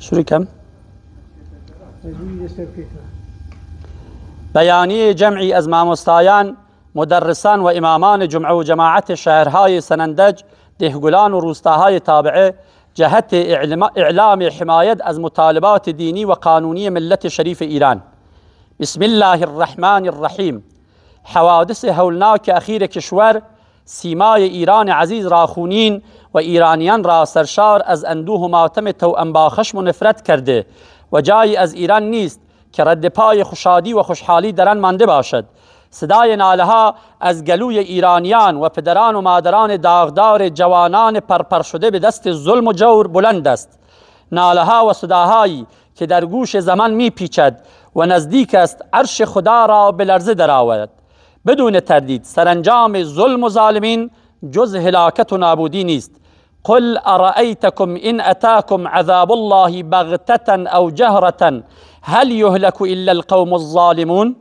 Suri كم؟ جمعي أزمة مستايان مدرسان وإمامان جمع جمعە الشهر هاي سنندج دهقلان دهگولان و تابعه جهت إعلام حماية از مطالبات ديني وقانونية ملة شريف إيران بسم الله الرحمن الرحيم حوادث هولناك أخير كشور سیمای ایران عزیز را خونین و ایرانیان را سرشار از اندوه و ماتم توأم با خشم و نفرت کرده و جایی از ایران نیست که رد پای خوشادی و خوشحالی درن مانده باشد صدای ناله ها از گلوی ایرانیان و پدران و مادران داغدار جوانان پرپر شده به دست ظلم و جور بلند است ناله و صداهایی که در گوش زمان می پیچد و نزدیک است عرش خدا را بلرزه لرزه درآورد بدون تردید سرانجام ظلم و ظالمین جز هلاکت و نابودی نیست قل أرأيتكم إن أتاكم عذاب الله بغتة أو جهرة هل يهلك إلا القوم الظالمون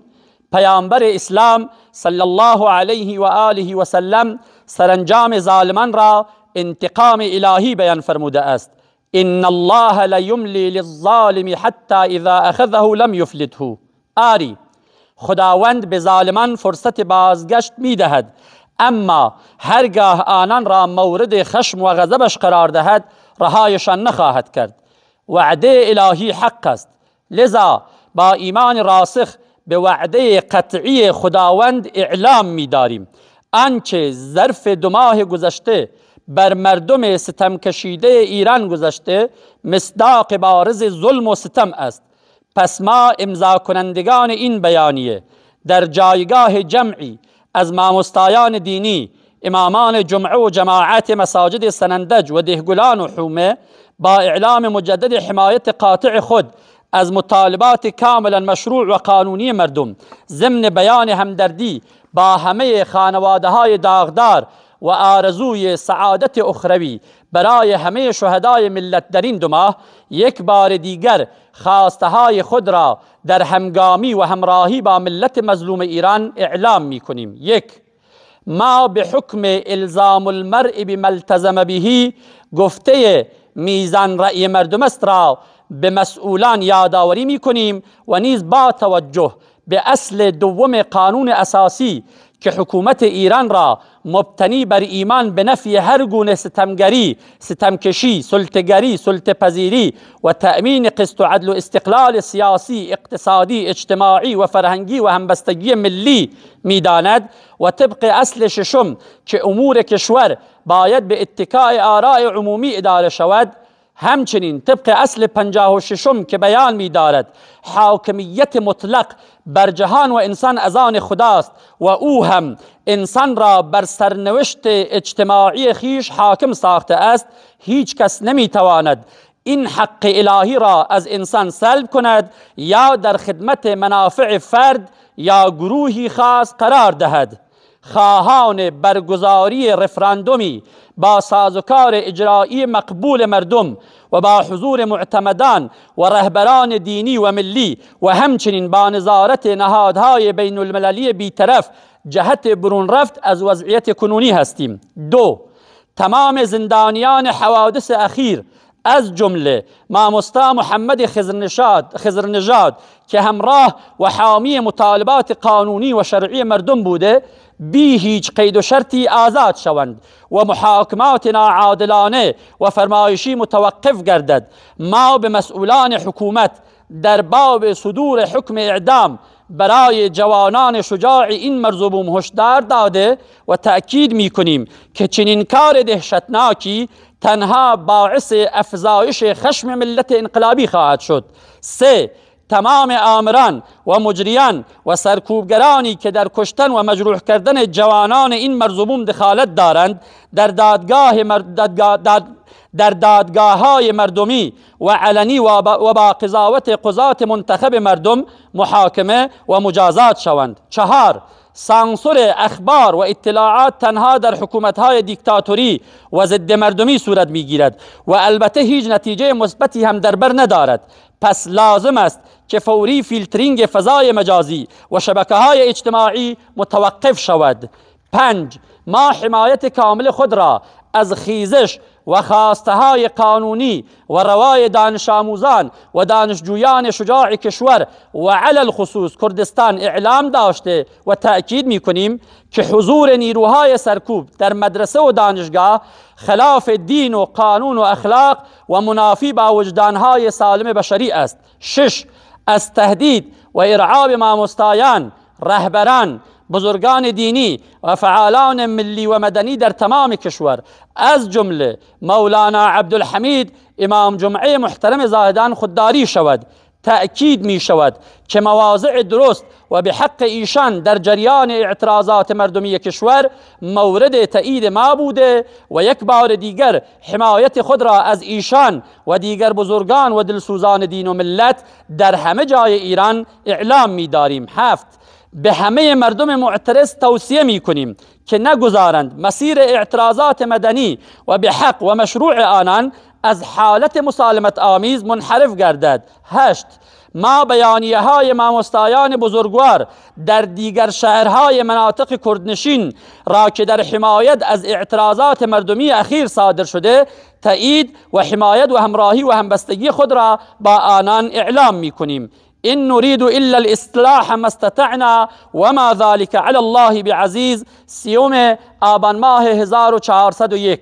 پیامبر اسلام صلی الله علیه و آله و سلم سرانجام ظالمان را انتقام الهی بیان فرموده است ان الله لا يملي للظالم حتى اذا اخذه لم يفلته آری خداوند به ظالمان فرصت بازگشت میدهد، اما هرگاه آنان را مورد خشم و غضبش قرار دهد رهایشان نخواهد کرد وعده الهی حق است لذا با ایمان راسخ به وعده قطعی خداوند اعلام می داریم آنچه ظرف دو ماه گذشته بر مردم ستم کشیده ایران گذشته مصداق بارز ظلم و ستم است پس ما امضا کنندگان این بیانیه در جایگاه جمعی از مامستایان دینی امامان جمعه و جماعت مساجد سنندج و دهگلان و حومه با اعلام مجدد حمایت قاطع خود از مطالبات کاملا مشروع و قانونی مردم ضمن بیان همدردی با همه خانواده های داغدار و آرزوی سعادت اخروی برای همه شهدای ملت در این دو ماه یک بار دیگر خواسته خود را در همگامی و همراهی با ملت مظلوم ایران اعلام می کنیم یک ما به حکم الزام المرء بملتزم بهی گفته میزان رأی مردم است را به مسئولان یادآوری می کنیم و نیز با توجه به اصل دوم قانون اساسی که حکومت ایران را مبتنی بر ایمان به نفی هر گونه ستمگری، ستمکشی، سلطگری، سلطپذیری و تأمین قسط و عدل و استقلال سیاسی، اقتصادی، اجتماعی و فرهنگی و همبستگی ملی میداند و طبق اصل ششم که امور کشور باید به اتکای آراء عمومی اداره شود، همچنین طبق اصل پنجاه و ششم که بیان می دارد حاکمیت مطلق بر جهان و انسان از آن خداست و او هم انسان را بر سرنوشت اجتماعی خیش حاکم ساخته است هیچ کس نمی تواند این حق الهی را از انسان سلب کند یا در خدمت منافع فرد یا گروهی خاص قرار دهد خواهان برگزاری رفراندومی با سازوکار اجرایی مقبول مردم و با حضور معتمدان و رهبران دینی و ملی و همچنین با نظارت نهادهای بین المللی بیطرف جهت برون رفت از وضعیت کنونی هستیم دو تمام زندانیان حوادث اخیر از جمله مستا محمد خزرنشاد خزرنژاد که همراه و حامی مطالبات قانونی و شرعی مردم بوده بی هیچ قید و شرطی آزاد شوند و محاکمات ناعادلانه و فرمایشی متوقف گردد ما به مسئولان حکومت در باب صدور حکم اعدام برای جوانان شجاع این مرزوم هشدار داده و تأکید می کنیم که چنین کار دهشتناکی تنها باعث افزایش خشم ملت انقلابی خواهد شد سه تمام آمران و مجریان و سرکوبگرانی که در کشتن و مجروح کردن جوانان این مرزوم دخالت دارند در دادگاه در دادگاه های مردمی و علنی و با قضاوت قضات منتخب مردم محاکمه و مجازات شوند چهار سانسور اخبار و اطلاعات تنها در حکومت های دیکتاتوری و ضد مردمی صورت میگیرد و البته هیچ نتیجه مثبتی هم در بر ندارد پس لازم است که فوری فیلترینگ فضای مجازی و شبکه های اجتماعی متوقف شود پنج ما حمایت کامل خود را از خیزش و خواسته های قانونی و روای دانش آموزان و دانشجویان شجاع کشور و علل خصوص کردستان اعلام داشته و تأکید می کنیم که حضور نیروهای سرکوب در مدرسه و دانشگاه خلاف دین و قانون و اخلاق و منافی با وجدانهای سالم بشری است شش از تهدید و ارعاب مامۆستایان رهبران، بزرگان دینی و فعالان ملی و مدنی در تمام کشور از جمله مولانا عبدالحمید امام جمعه محترم زاهدان خودداری شود تأکید می شود که مواضع درست و به حق ایشان در جریان اعتراضات مردمی کشور مورد تایید ما بوده و یک بار دیگر حمایت خود را از ایشان و دیگر بزرگان و دلسوزان دین و ملت در همه جای ایران اعلام می داریم هفت به همه مردم معترض توصیه می کنیم که نگذارند مسیر اعتراضات مدنی و به حق و مشروع آنان از حالت مسالمت آمیز منحرف گردد هشت ما بیانیه های مستایان بزرگوار در دیگر شهرهای مناطق کردنشین را که در حمایت از اعتراضات مردمی اخیر صادر شده تایید و حمایت و همراهی و همبستگی خود را با آنان اعلام می کنیم نرید نريد إلا الاصلاح ما استطعنا وما ذلك علی الله بعزیز سیوم آبان ماه 1401